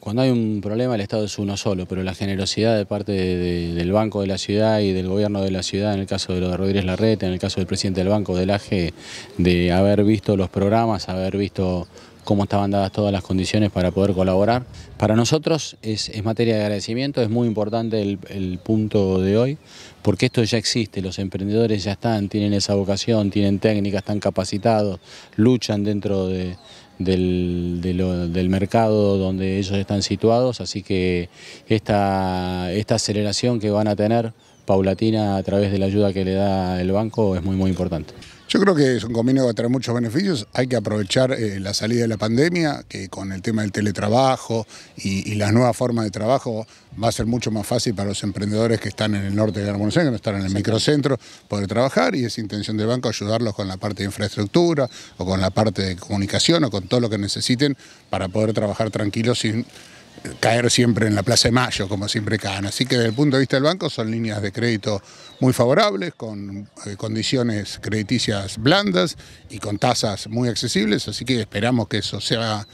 Cuando hay un problema el Estado es uno solo, pero la generosidad de parte del Banco de la Ciudad y del Gobierno de la Ciudad, en el caso de lo de Rodríguez Larreta, en el caso del presidente del Banco del AGE, de haber visto los programas, haber visto cómo estaban dadas todas las condiciones para poder colaborar. Para nosotros es, materia de agradecimiento, es muy importante el, punto de hoy, porque esto ya existe, los emprendedores ya están, tienen esa vocación, tienen técnica, están capacitados, luchan dentro del, mercado donde ellos están situados, así que esta, esta aceleración que van a tener paulatina a través de la ayuda que le da el banco es muy muy importante. Yo creo que es un convenio que va a tener muchos beneficios. Hay que aprovechar eh, la salida de la pandemia, que con el tema del teletrabajo y, y, las nuevas formas de trabajo va a ser mucho más fácil para los emprendedores que están en el norte de Gran Buenos Aires, que no están en el microcentro, poder trabajar. Y es intención del banco ayudarlos con la parte de infraestructura o con la parte de comunicación o con todo lo que necesiten para poder trabajar tranquilos sin caer siempre en la Plaza de Mayo, como siempre caen. Así que desde el punto de vista del banco son líneas de crédito muy favorables, con eh, condiciones crediticias blandas y con tasas muy accesibles, así que esperamos que eso sea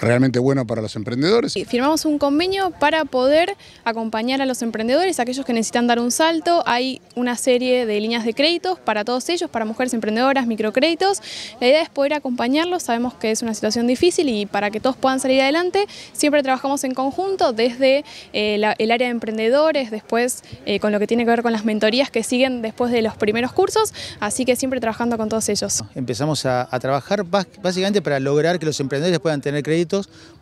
realmente bueno para los emprendedores. Firmamos un convenio para poder acompañar a los emprendedores, aquellos que necesitan dar un salto. Hay una serie de líneas de créditos para todos ellos, para mujeres emprendedoras, microcréditos. La idea es poder acompañarlos, sabemos que es una situación difícil y para que todos puedan salir adelante, siempre trabajamos en conjunto desde eh, el área de emprendedores, después eh, con lo que tiene que ver con las mentorías que siguen después de los primeros cursos, así que siempre trabajando con todos ellos. Empezamos a, a trabajar básicamente para lograr que los emprendedores puedan tener crédito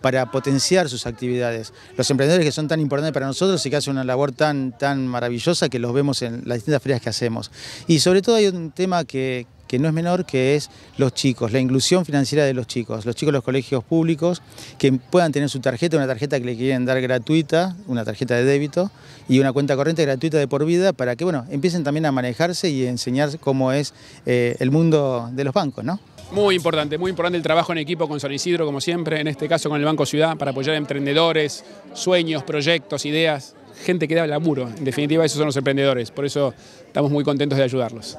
para potenciar sus actividades. Los emprendedores que son tan importantes para nosotros y que hacen una labor tan, tan maravillosa que los vemos en las distintas ferias que hacemos. Y sobre todo hay un tema que, no es menor, que es los chicos, la inclusión financiera de los chicos, los chicos de los colegios públicos, que puedan tener su tarjeta, una tarjeta que le quieren dar gratuita, una tarjeta de débito y una cuenta corriente gratuita de por vida para que, bueno, empiecen también a manejarse y enseñar cómo es eh, el mundo de los bancos, muy importante, muy importante el trabajo en equipo con San Isidro, como siempre, en este caso con el Banco Ciudad, para apoyar a emprendedores, sueños, proyectos, ideas, gente que da laburo. En definitiva, esos son los emprendedores, por eso estamos muy contentos de ayudarlos.